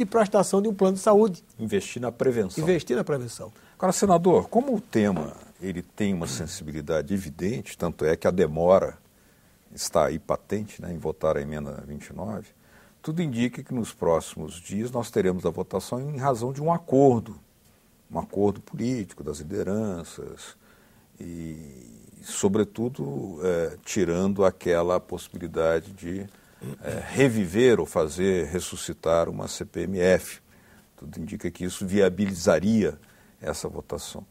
de prestação de um plano de saúde. Investir na prevenção. Investir na prevenção. Agora, senador, como o tema ele tem uma sensibilidade evidente, tanto é que a demora está aí patente né, em votar a emenda 29, tudo indica que nos próximos dias nós teremos a votação em razão de um acordo, um acordo político das lideranças e, sobretudo, é, tirando aquela possibilidade de é, reviver ou fazer ressuscitar uma CPMF. Tudo indica que isso viabilizaria essa votação.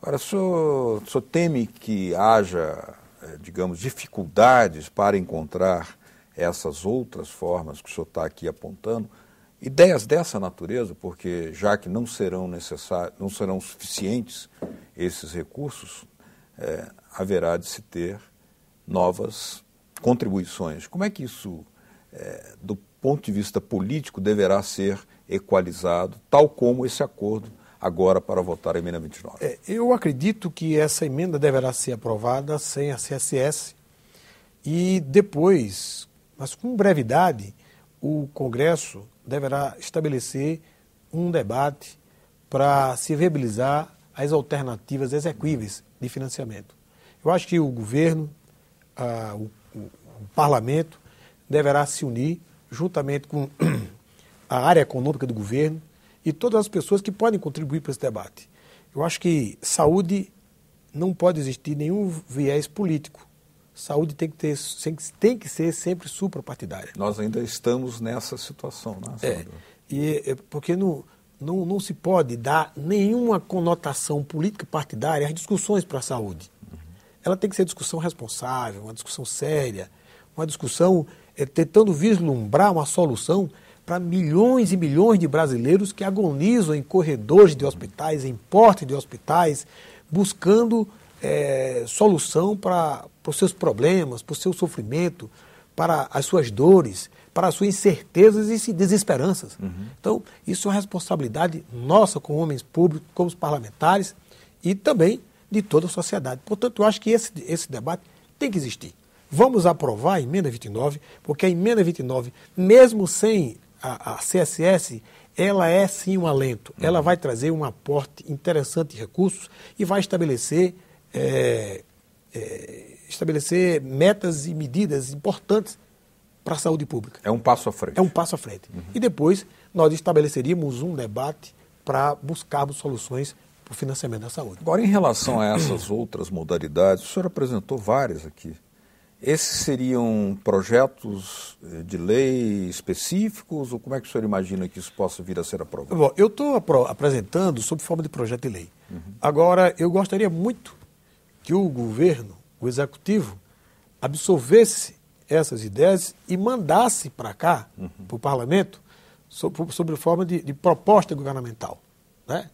Agora, o senhor, o senhor teme que haja, é, digamos, dificuldades para encontrar essas outras formas que o senhor está aqui apontando? Ideias dessa natureza, porque já que não serão não serão suficientes esses recursos, é, haverá de se ter novas contribuições. Como é que isso é, do ponto de vista político, deverá ser equalizado, tal como esse acordo agora para votar a emenda 29. É, eu acredito que essa emenda deverá ser aprovada sem a CSS e depois, mas com brevidade, o Congresso deverá estabelecer um debate para se viabilizar as alternativas exequíveis de financiamento. Eu acho que o governo, ah, o, o, o parlamento, deverá se unir juntamente com a área econômica do governo e todas as pessoas que podem contribuir para esse debate. Eu acho que saúde não pode existir nenhum viés político. Saúde tem que, ter, tem que ser sempre suprapartidária. Nós ainda estamos nessa situação, né? É, e, é, é porque no, não, não se pode dar nenhuma conotação política partidária às discussões para a saúde. Uhum. Ela tem que ser discussão responsável, uma discussão séria uma discussão é, tentando vislumbrar uma solução para milhões e milhões de brasileiros que agonizam em corredores de hospitais, em portas de hospitais, buscando é, solução para os seus problemas, para o seu sofrimento, para as suas dores, para as suas incertezas e desesperanças. Uhum. Então, isso é uma responsabilidade nossa como homens públicos, como os parlamentares e também de toda a sociedade. Portanto, eu acho que esse, esse debate tem que existir. Vamos aprovar a emenda 29, porque a emenda 29, mesmo sem a, a CSS, ela é sim um alento. Uhum. Ela vai trazer um aporte interessante de recursos e vai estabelecer, é, é, estabelecer metas e medidas importantes para a saúde pública. É um passo à frente. É um passo à frente. Uhum. E depois nós estabeleceríamos um debate para buscarmos soluções para o financiamento da saúde. Agora, em relação a essas outras modalidades, o senhor apresentou várias aqui. Esses seriam projetos eh, de lei específicos ou como é que o senhor imagina que isso possa vir a ser aprovado? Bom, eu estou apresentando sob forma de projeto de lei. Uhum. Agora, eu gostaria muito que o governo, o executivo, absorvesse essas ideias e mandasse para cá, uhum. para o parlamento, sob, sob forma de, de, proposta governamental. Né?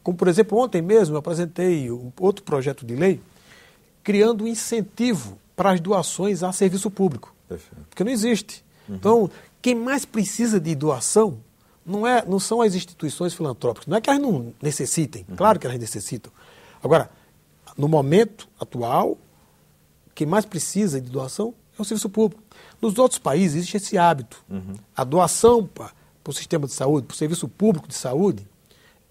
Como, por exemplo, ontem mesmo eu apresentei um outro projeto de lei criando um incentivo para as doações a serviço público. Perfeito. Porque não existe. Uhum. Então, quem mais precisa de doação não, é, não são as instituições filantrópicas. Não é que elas não necessitem, uhum. claro que elas necessitam. Agora, no momento atual, quem mais precisa de doação é o serviço público. Nos outros países existe esse hábito. Uhum. A doação para o sistema de saúde, para o serviço público de saúde,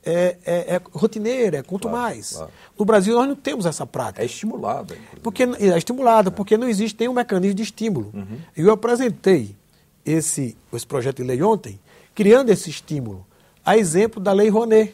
é, é, é rotineira, é quanto claro, mais. Claro. No Brasil nós não temos essa prática. É estimulada. Porque, é estimulada, é. porque não existe nenhum mecanismo de estímulo. Uhum. Eu apresentei esse, esse projeto de lei ontem, criando esse estímulo. A exemplo da lei Rouanet,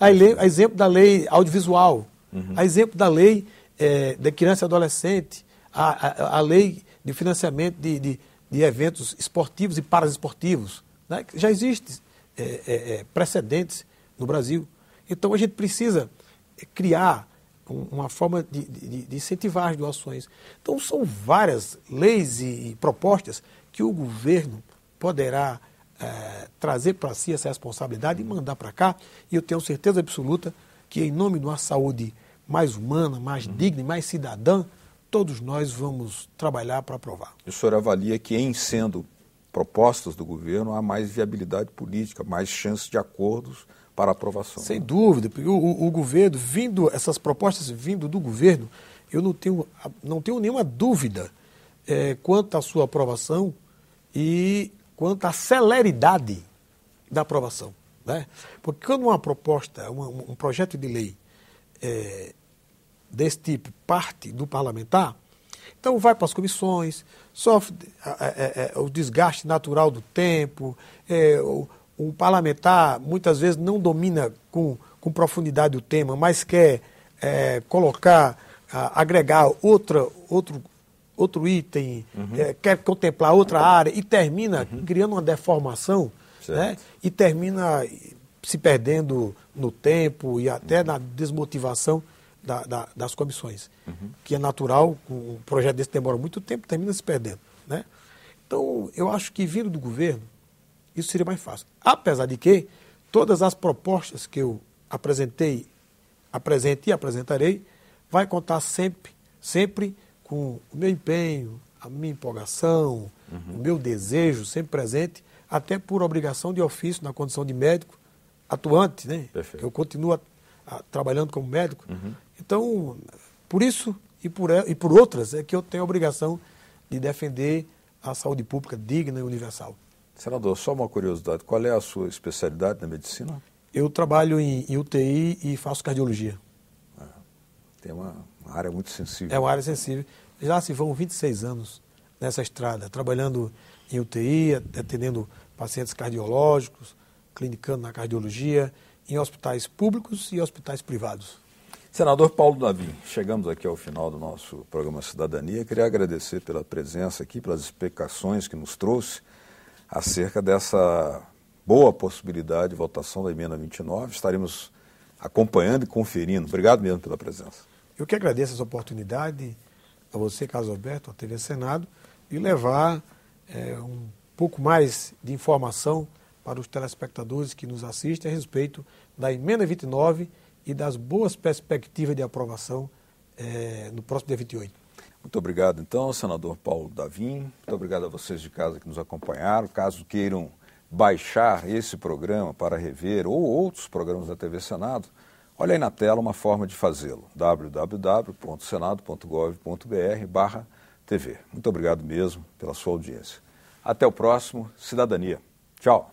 a, lei, a exemplo da lei audiovisual, uhum. a exemplo da lei é, da criança e adolescente, a, a, a lei de financiamento de, de, de, eventos esportivos e paraesportivos. Né? Já existem é, é, é precedentes no Brasil. Então a gente precisa eh, criar uma forma de, de, de, incentivar as doações. Então são várias leis e propostas que o governo poderá é, trazer para si essa responsabilidade e mandar para cá. E eu tenho certeza absoluta que em nome de uma saúde mais humana, mais uhum. digna e mais cidadã, todos nós vamos trabalhar para aprovar. O senhor avalia que em sendo propostas do governo, há mais viabilidade política, mais chance de acordos para aprovação. Sem dúvida, porque o, o, governo, vindo, essas propostas vindo do governo, eu não tenho, não tenho nenhuma dúvida é, quanto à sua aprovação e quanto à celeridade da aprovação. Né? Porque quando uma proposta, um projeto de lei é, desse tipo parte do parlamentar, então vai para as comissões, sofre é, é, o desgaste natural do tempo, é, o, o, parlamentar muitas vezes não domina com, com profundidade o tema, mas quer é, colocar, a, agregar outra, outro, outro item, uhum. É, quer contemplar outra área e termina uhum. criando uma deformação né? e termina se perdendo no tempo e até uhum. na desmotivação da, da, das comissões, uhum. que é natural, o projeto desse demora muito tempo, termina se perdendo. Né? Então, eu acho que vindo do governo, isso seria mais fácil. Apesar de que todas as propostas que eu apresentei, apresento e apresentarei, vai contar sempre, sempre com o meu empenho, a minha empolgação, uhum. o meu desejo sempre presente, até por obrigação de ofício na condição de médico atuante, né? Perfeito. Eu continuo a, a, trabalhando como médico, uhum. Então, por isso e por, e por outras, é que eu tenho a obrigação de defender a saúde pública digna e universal. Senador, só uma curiosidade: qual é a sua especialidade na medicina? Eu trabalho em, em UTI e faço cardiologia. Ah, tem uma, uma área muito sensível. É uma área sensível. Já se vão 26 anos nessa estrada, trabalhando em UTI, atendendo pacientes cardiológicos, clinicando na cardiologia, em hospitais públicos e hospitais privados. Senador Paulo Davi, chegamos aqui ao final do nosso programa Cidadania. Queria agradecer pela presença aqui, pelas explicações que nos trouxe acerca dessa boa possibilidade de votação da emenda 29. Estaremos acompanhando e conferindo. Obrigado mesmo pela presença. Eu que agradeço essa oportunidade a você, Carlos Alberto, a TV Senado, e levar é, um pouco mais de informação para os telespectadores que nos assistem a respeito da emenda 29 e das boas perspectivas de aprovação é, no próximo dia 28. Muito obrigado, então, senador Paulo Davim. Muito obrigado a vocês de casa que nos acompanharam. Caso queiram baixar esse programa para rever ou outros programas da TV Senado, olha aí na tela uma forma de fazê-lo: www.senado.gov.br/tv. Muito obrigado mesmo pela sua audiência. Até o próximo Cidadania. Tchau.